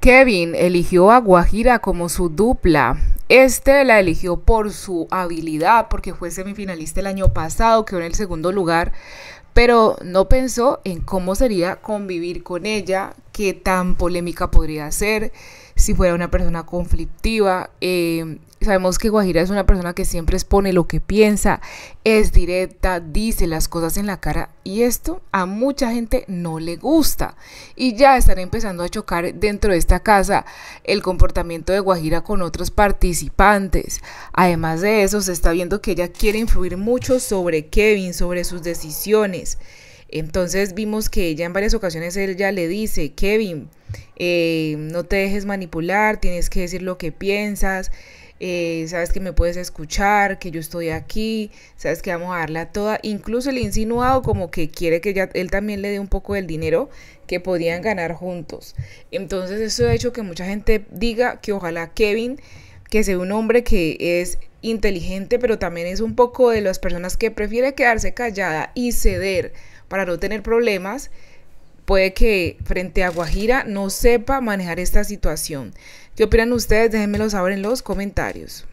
Kevin eligió a Guajira como su dupla. Este la eligió por su habilidad, porque fue semifinalista el año pasado, quedó en el segundo lugar, pero no pensó en cómo sería convivir con ella, qué tan polémica podría ser, si fuera una persona conflictiva. Eh, sabemos que Guajira es una persona que siempre expone lo que piensa, es directa, dice las cosas en la cara y esto a mucha gente no le gusta. Y ya están empezando a chocar dentro de esta casa el comportamiento de Guajira con otros participantes. Además de eso, se está viendo que ella quiere influir mucho sobre Kevin, sobre sus decisiones. Entonces vimos que ella en varias ocasiones él ya le dice, Kevin, eh, no te dejes manipular, tienes que decir lo que piensas, eh, sabes que me puedes escuchar, que yo estoy aquí, sabes que vamos a darla toda. Incluso le insinuado como que quiere que él también le dé un poco del dinero que podían ganar juntos. Entonces eso ha hecho que mucha gente diga que ojalá Kevin, que sea un hombre que es inteligente, pero también es un poco de las personas que prefiere quedarse callada y ceder para no tener problemas, puede que frente a Guajira no sepa manejar esta situación. ¿Qué opinan ustedes? Déjenmelo saber en los comentarios.